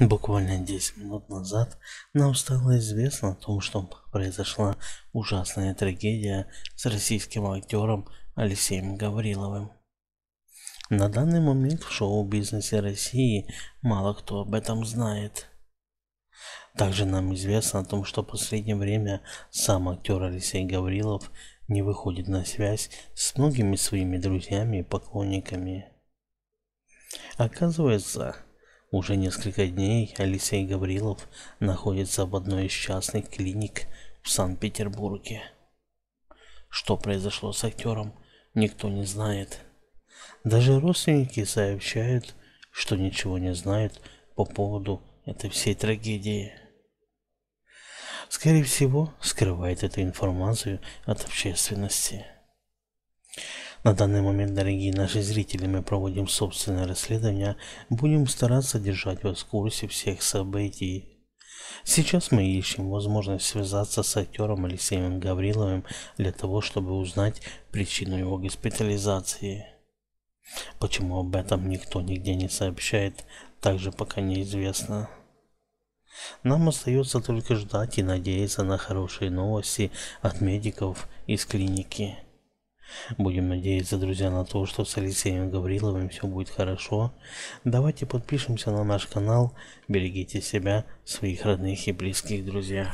Буквально 10 минут назад нам стало известно о том, что произошла ужасная трагедия с российским актером Алексеем Гавриловым. На данный момент в шоу-бизнесе России мало кто об этом знает. Также нам известно о том, что в последнее время сам актер Алексей Гаврилов не выходит на связь с многими своими друзьями и поклонниками. Оказывается, уже несколько дней Алексей Гаврилов находится в одной из частных клиник в Санкт-Петербурге. Что произошло с актером, никто не знает. Даже родственники сообщают, что ничего не знают по поводу этой всей трагедии. Скорее всего, скрывает эту информацию от общественности. На данный момент, дорогие наши зрители, мы проводим собственное расследование, будем стараться держать вас в курсе всех событий. Сейчас мы ищем возможность связаться с актером Алексеем Гавриловым для того, чтобы узнать причину его госпитализации. Почему об этом никто нигде не сообщает, также пока неизвестно. Нам остается только ждать и надеяться на хорошие новости от медиков из клиники. Будем надеяться, друзья, на то, что с Алексеем Гавриловым все будет хорошо. Давайте подпишемся на наш канал. Берегите себя, своих родных и близких, друзья.